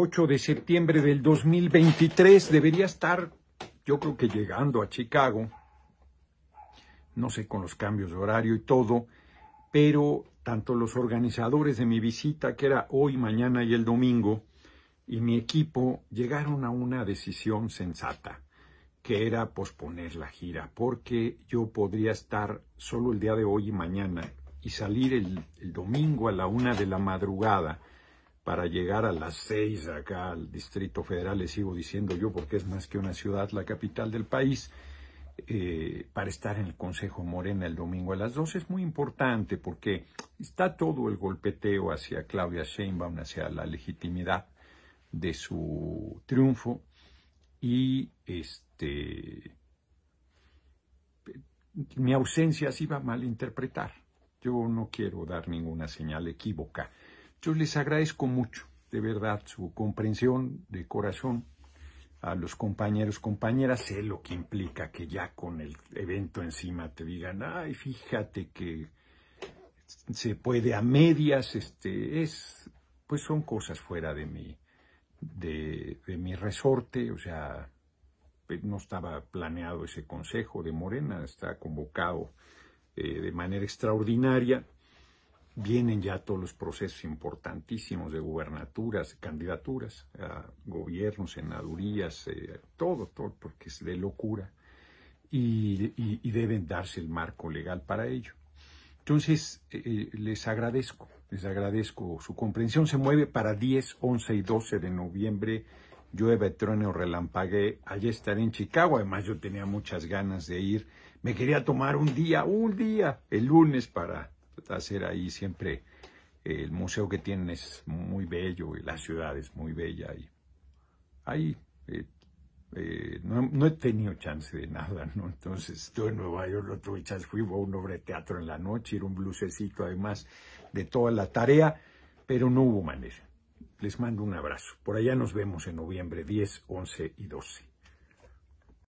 8 de septiembre del 2023. Debería estar, yo creo que llegando a Chicago, no sé, con los cambios de horario y todo, pero tanto los organizadores de mi visita, que era hoy, mañana y el domingo, y mi equipo llegaron a una decisión sensata, que era posponer la gira, porque yo podría estar solo el día de hoy y mañana y salir el, el domingo a la una de la madrugada para llegar a las seis acá al Distrito Federal, le sigo diciendo yo, porque es más que una ciudad, la capital del país, eh, para estar en el Consejo Morena el domingo a las dos es muy importante porque está todo el golpeteo hacia Claudia Sheinbaum, hacia la legitimidad de su triunfo y este mi ausencia se iba a malinterpretar. Yo no quiero dar ninguna señal equívoca yo les agradezco mucho, de verdad, su comprensión de corazón a los compañeros, compañeras, sé lo que implica que ya con el evento encima te digan, ay, fíjate que se puede a medias, este, es, pues son cosas fuera de mi, de, mi resorte, o sea, pues, no estaba planeado ese consejo de Morena, está convocado eh, de manera extraordinaria, vienen ya todos los procesos importantísimos de gubernaturas, candidaturas, gobiernos, senadurías, eh, todo, todo, porque es de locura. Y, deben darse el marco legal para ello. Entonces, eh, eh, les agradezco, les agradezco su comprensión. Se mueve para 10, 11 y 12 de noviembre. Llueve, o relampague. allá estaré en Chicago. Además, yo tenía muchas ganas de ir. Me quería tomar un día, un día, el lunes para hacer ahí siempre. Eh, el museo que tienen es muy bello y la ciudad es muy bella. Y ahí eh, eh, no, he tenido chance de nada, ¿no? Entonces, estuve en Nueva York, no tuve chance, fui a un obra de teatro en la noche, era un blusecito además de toda la tarea, pero no hubo manera. Les mando un abrazo. Por allá nos vemos en noviembre 10, 11 y 12.